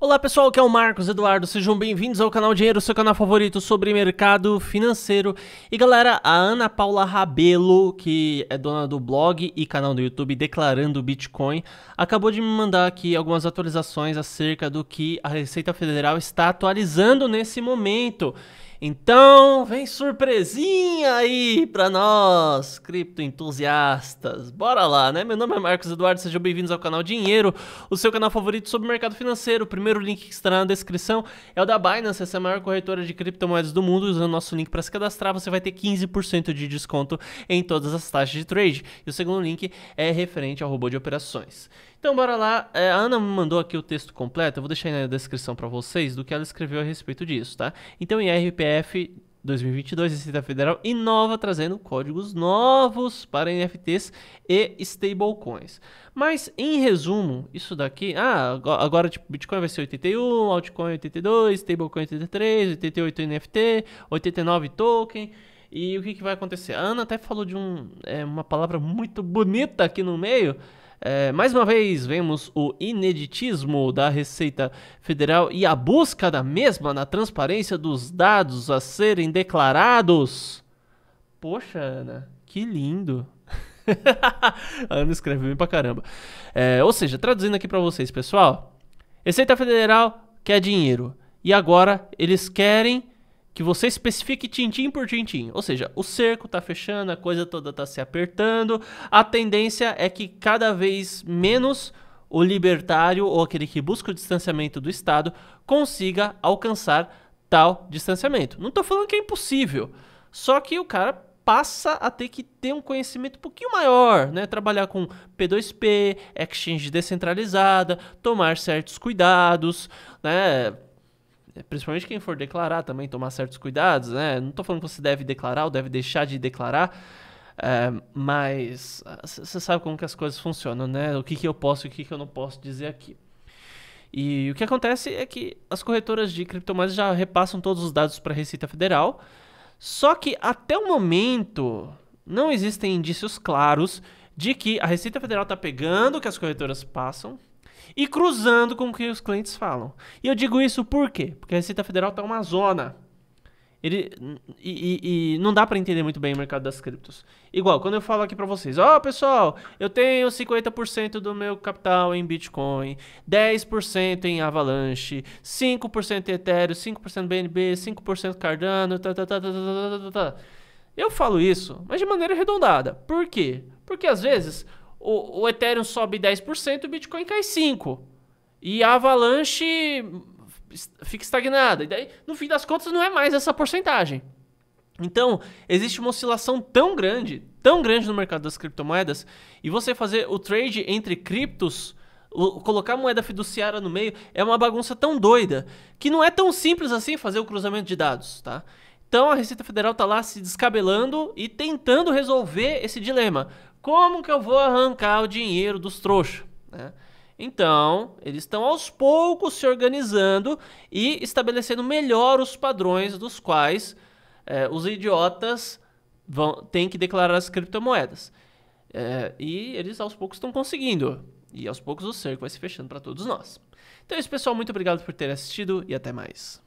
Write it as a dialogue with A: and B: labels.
A: Olá pessoal, aqui é o Marcos Eduardo, sejam bem-vindos ao canal Dinheiro, seu canal favorito sobre mercado financeiro. E galera, a Ana Paula Rabelo, que é dona do blog e canal do YouTube Declarando Bitcoin, acabou de me mandar aqui algumas atualizações acerca do que a Receita Federal está atualizando nesse momento. Então, vem surpresinha aí para nós, criptoentusiastas. Bora lá, né? Meu nome é Marcos Eduardo, sejam bem-vindos ao canal Dinheiro, o seu canal favorito sobre mercado financeiro. O primeiro link que estará na descrição é o da Binance, essa é a maior corretora de criptomoedas do mundo. Usando o nosso link para se cadastrar, você vai ter 15% de desconto em todas as taxas de trade. E o segundo link é referente ao robô de operações. Então bora lá, é, a Ana me mandou aqui o texto completo, eu vou deixar aí na descrição para vocês do que ela escreveu a respeito disso, tá? Então em RPF 2022, Receita Federal inova trazendo códigos novos para NFTs e stablecoins. Mas, em resumo, isso daqui... Ah, agora tipo, Bitcoin vai ser 81, Altcoin 82, Stablecoin 83, 88 NFT, 89 token... E o que, que vai acontecer? A Ana até falou de um, é, uma palavra muito bonita aqui no meio, é, mais uma vez, vemos o ineditismo da Receita Federal e a busca da mesma na transparência dos dados a serem declarados. Poxa, Ana, que lindo. a Ana escreve bem pra caramba. É, ou seja, traduzindo aqui para vocês, pessoal. Receita Federal quer dinheiro. E agora eles querem que você especifique tintim por tintim. Ou seja, o cerco está fechando, a coisa toda está se apertando. A tendência é que cada vez menos o libertário ou aquele que busca o distanciamento do Estado consiga alcançar tal distanciamento. Não estou falando que é impossível, só que o cara passa a ter que ter um conhecimento um pouquinho maior, né? Trabalhar com P2P, exchange descentralizada, tomar certos cuidados, né? É, principalmente quem for declarar também, tomar certos cuidados, né? Não estou falando que você deve declarar ou deve deixar de declarar, é, mas ah, você sabe como que as coisas funcionam, né? O que, que eu posso e o que, que eu não posso dizer aqui. E o que acontece é que as corretoras de criptomoedas já repassam todos os dados para a Receita Federal, só que até o momento não existem indícios claros de que a Receita Federal está pegando o que as corretoras passam, e cruzando com o que os clientes falam. E eu digo isso por quê? Porque a Receita Federal está uma zona. Ele, e, e, e não dá para entender muito bem o mercado das criptos. Igual, quando eu falo aqui para vocês, ó oh, pessoal, eu tenho 50% do meu capital em Bitcoin, 10% em Avalanche, 5% em Ethereum, 5% BNB, 5% Cardano, tá tá tá, tá, tá, tá, tá, tá, tá, tá, Eu falo isso, mas de maneira arredondada. Por quê? Porque às vezes o, o Ethereum sobe 10%, o Bitcoin cai 5%. E a Avalanche fica estagnada. E daí, no fim das contas, não é mais essa porcentagem. Então, existe uma oscilação tão grande, tão grande no mercado das criptomoedas, e você fazer o trade entre criptos, o, colocar moeda fiduciária no meio, é uma bagunça tão doida, que não é tão simples assim fazer o cruzamento de dados, tá? Então a Receita Federal está lá se descabelando e tentando resolver esse dilema. Como que eu vou arrancar o dinheiro dos trouxas? Né? Então, eles estão aos poucos se organizando e estabelecendo melhor os padrões dos quais é, os idiotas vão, têm que declarar as criptomoedas. É, e eles aos poucos estão conseguindo. E aos poucos o cerco vai se fechando para todos nós. Então é isso, pessoal. Muito obrigado por ter assistido e até mais.